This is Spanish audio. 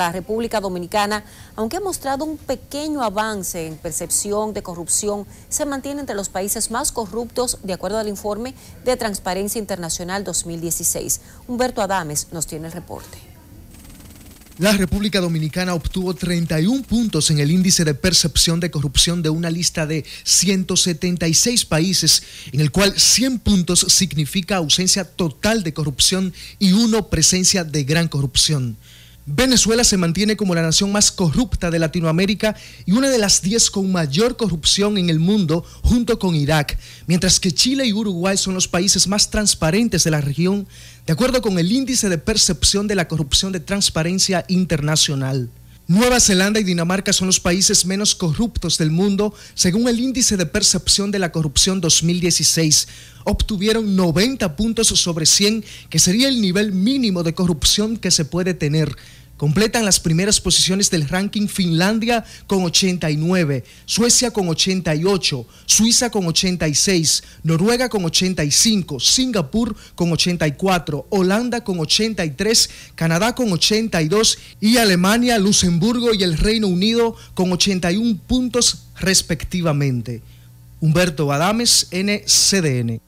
La República Dominicana, aunque ha mostrado un pequeño avance en percepción de corrupción, se mantiene entre los países más corruptos de acuerdo al informe de Transparencia Internacional 2016. Humberto Adames nos tiene el reporte. La República Dominicana obtuvo 31 puntos en el índice de percepción de corrupción de una lista de 176 países, en el cual 100 puntos significa ausencia total de corrupción y 1 presencia de gran corrupción. Venezuela se mantiene como la nación más corrupta de Latinoamérica y una de las 10 con mayor corrupción en el mundo junto con Irak, mientras que Chile y Uruguay son los países más transparentes de la región, de acuerdo con el índice de percepción de la corrupción de transparencia internacional. Nueva Zelanda y Dinamarca son los países menos corruptos del mundo, según el índice de percepción de la corrupción 2016. Obtuvieron 90 puntos sobre 100, que sería el nivel mínimo de corrupción que se puede tener. Completan las primeras posiciones del ranking Finlandia con 89, Suecia con 88, Suiza con 86, Noruega con 85, Singapur con 84, Holanda con 83, Canadá con 82 y Alemania, Luxemburgo y el Reino Unido con 81 puntos respectivamente. Humberto Adames, NCDN.